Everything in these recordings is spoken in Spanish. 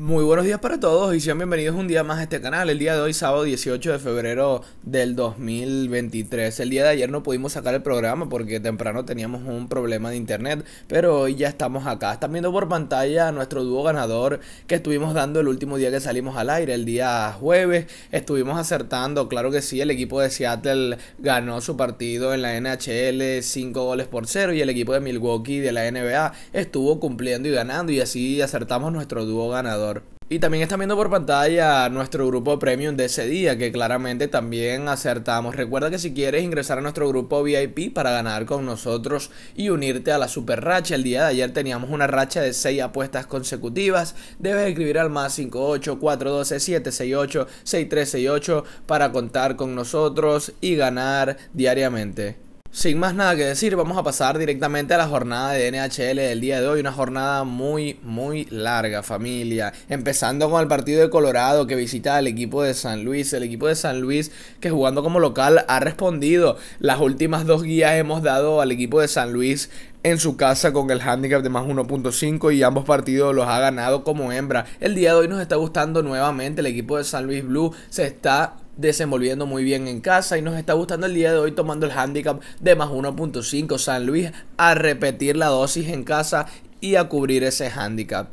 Muy buenos días para todos y sean bienvenidos un día más a este canal. El día de hoy, sábado 18 de febrero del 2023. El día de ayer no pudimos sacar el programa porque temprano teníamos un problema de internet, pero hoy ya estamos acá. Están viendo por pantalla a nuestro dúo ganador que estuvimos dando el último día que salimos al aire, el día jueves. Estuvimos acertando, claro que sí, el equipo de Seattle ganó su partido en la NHL 5 goles por 0 y el equipo de Milwaukee de la NBA estuvo cumpliendo y ganando y así acertamos nuestro dúo ganador. Y también están viendo por pantalla nuestro grupo premium de ese día, que claramente también acertamos. Recuerda que si quieres ingresar a nuestro grupo VIP para ganar con nosotros y unirte a la super racha, el día de ayer teníamos una racha de 6 apuestas consecutivas. Debes escribir al más 58412 6368 para contar con nosotros y ganar diariamente. Sin más nada que decir, vamos a pasar directamente a la jornada de NHL del día de hoy. Una jornada muy, muy larga, familia. Empezando con el partido de Colorado que visita al equipo de San Luis. El equipo de San Luis que jugando como local ha respondido. Las últimas dos guías hemos dado al equipo de San Luis en su casa con el handicap de más 1.5 y ambos partidos los ha ganado como hembra. El día de hoy nos está gustando nuevamente el equipo de San Luis Blue. Se está desenvolviendo muy bien en casa y nos está gustando el día de hoy tomando el handicap de más 1.5 San Luis a repetir la dosis en casa y a cubrir ese handicap.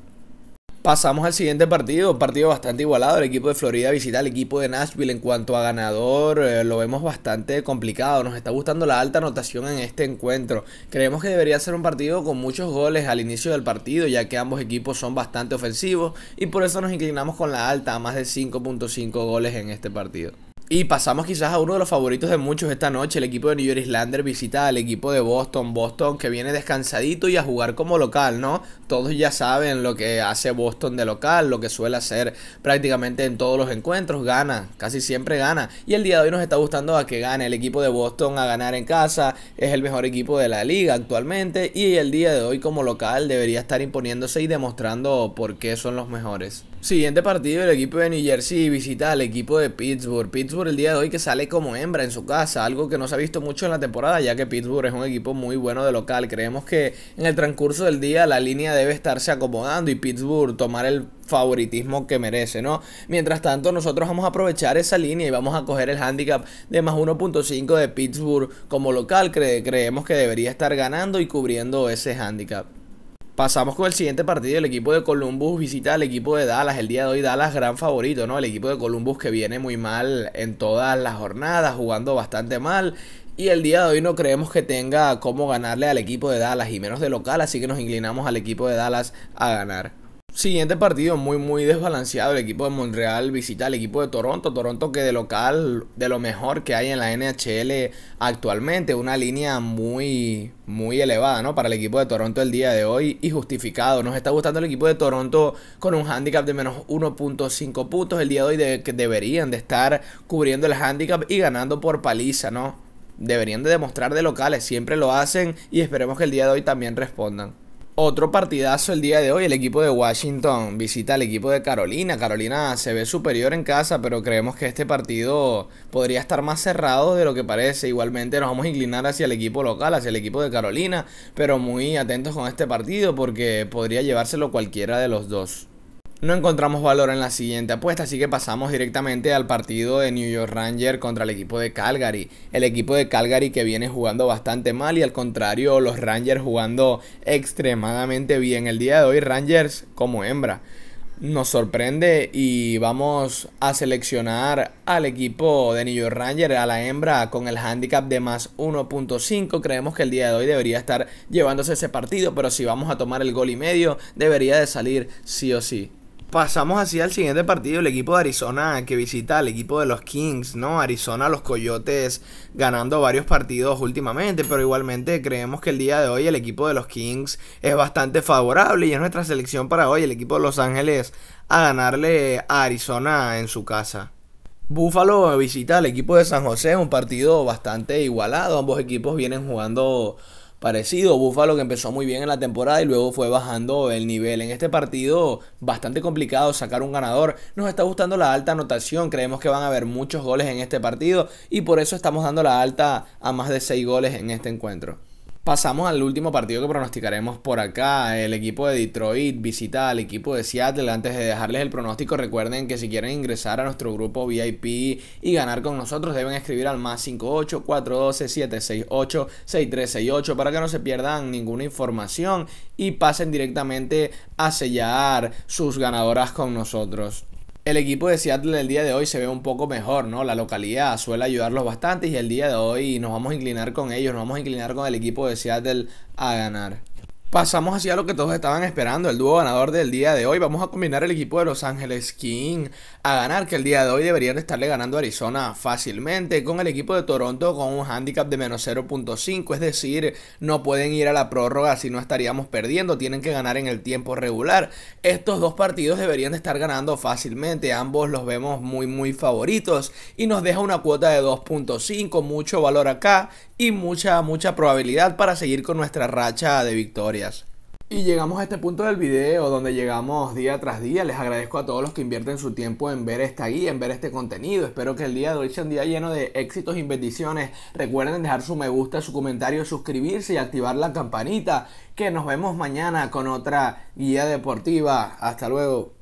Pasamos al siguiente partido, partido bastante igualado. El equipo de Florida visita al equipo de Nashville en cuanto a ganador. Eh, lo vemos bastante complicado. Nos está gustando la alta anotación en este encuentro. Creemos que debería ser un partido con muchos goles al inicio del partido, ya que ambos equipos son bastante ofensivos y por eso nos inclinamos con la alta a más de 5.5 goles en este partido. Y pasamos quizás a uno de los favoritos de muchos esta noche. El equipo de New York Islander visita al equipo de Boston. Boston que viene descansadito y a jugar como local, ¿no? Todos ya saben lo que hace Boston de local, lo que suele hacer prácticamente en todos los encuentros. Gana, casi siempre gana. Y el día de hoy nos está gustando a que gane el equipo de Boston a ganar en casa. Es el mejor equipo de la liga actualmente. Y el día de hoy como local debería estar imponiéndose y demostrando por qué son los mejores. Siguiente partido el equipo de New Jersey visita al equipo de Pittsburgh. Pittsburgh el día de hoy que sale como hembra en su casa, algo que no se ha visto mucho en la temporada, ya que Pittsburgh es un equipo muy bueno de local. Creemos que en el transcurso del día la línea debe estarse acomodando y Pittsburgh tomar el favoritismo que merece, ¿no? Mientras tanto, nosotros vamos a aprovechar esa línea y vamos a coger el handicap de más 1.5 de Pittsburgh como local. creemos que debería estar ganando y cubriendo ese handicap. Pasamos con el siguiente partido. El equipo de Columbus visita al equipo de Dallas. El día de hoy Dallas gran favorito, ¿no? El equipo de Columbus que viene muy mal en todas las jornadas, jugando bastante mal. Y el día de hoy no creemos que tenga cómo ganarle al equipo de Dallas y menos de local, así que nos inclinamos al equipo de Dallas a ganar. Siguiente partido muy, muy desbalanceado. El equipo de Montreal visita al equipo de Toronto. Toronto que de local, de lo mejor que hay en la NHL actualmente. Una línea muy, muy elevada, ¿no? Para el equipo de Toronto el día de hoy y justificado. Nos está gustando el equipo de Toronto con un handicap de menos 1.5 puntos. El día de hoy de, que deberían de estar cubriendo el handicap y ganando por paliza, ¿no? Deberían de demostrar de locales. Siempre lo hacen y esperemos que el día de hoy también respondan. Otro partidazo el día de hoy, el equipo de Washington visita al equipo de Carolina. Carolina se ve superior en casa, pero creemos que este partido podría estar más cerrado de lo que parece. Igualmente nos vamos a inclinar hacia el equipo local, hacia el equipo de Carolina, pero muy atentos con este partido porque podría llevárselo cualquiera de los dos. No encontramos valor en la siguiente apuesta, así que pasamos directamente al partido de New York Rangers contra el equipo de Calgary. El equipo de Calgary que viene jugando bastante mal y al contrario, los Rangers jugando extremadamente bien. El día de hoy, Rangers como hembra nos sorprende y vamos a seleccionar al equipo de New York Rangers, a la hembra, con el handicap de más 1.5. Creemos que el día de hoy debería estar llevándose ese partido, pero si vamos a tomar el gol y medio, debería de salir sí o sí. Pasamos así al siguiente partido, el equipo de Arizona que visita al equipo de los Kings, ¿no? Arizona, los Coyotes ganando varios partidos últimamente, pero igualmente creemos que el día de hoy el equipo de los Kings es bastante favorable y es nuestra selección para hoy, el equipo de Los Ángeles, a ganarle a Arizona en su casa. Buffalo visita al equipo de San José, un partido bastante igualado, ambos equipos vienen jugando parecido. Buffalo que empezó muy bien en la temporada y luego fue bajando el nivel. En este partido bastante complicado sacar un ganador. Nos está gustando la alta anotación. Creemos que van a haber muchos goles en este partido y por eso estamos dando la alta a más de 6 goles en este encuentro. Pasamos al último partido que pronosticaremos por acá. El equipo de Detroit visita al equipo de Seattle. Antes de dejarles el pronóstico, recuerden que si quieren ingresar a nuestro grupo VIP y ganar con nosotros, deben escribir al más 58 768 6368 para que no se pierdan ninguna información y pasen directamente a sellar sus ganadoras con nosotros. El equipo de Seattle el día de hoy se ve un poco mejor, ¿no? La localidad suele ayudarlos bastante y el día de hoy nos vamos a inclinar con ellos, nos vamos a inclinar con el equipo de Seattle a ganar. Pasamos hacia lo que todos estaban esperando, el dúo ganador del día de hoy. Vamos a combinar el equipo de Los Ángeles King a ganar, que el día de hoy deberían estarle ganando a Arizona fácilmente, con el equipo de Toronto con un handicap de menos 0.5, es decir, no pueden ir a la prórroga si no estaríamos perdiendo, tienen que ganar en el tiempo regular. Estos dos partidos deberían estar ganando fácilmente, ambos los vemos muy muy favoritos y nos deja una cuota de 2.5, mucho valor acá y mucha mucha probabilidad para seguir con nuestra racha de victoria. Y llegamos a este punto del video donde llegamos día tras día. Les agradezco a todos los que invierten su tiempo en ver esta guía, en ver este contenido. Espero que el día de hoy sea un día lleno de éxitos y bendiciones. Recuerden dejar su me gusta, su comentario, suscribirse y activar la campanita. Que nos vemos mañana con otra guía deportiva. Hasta luego.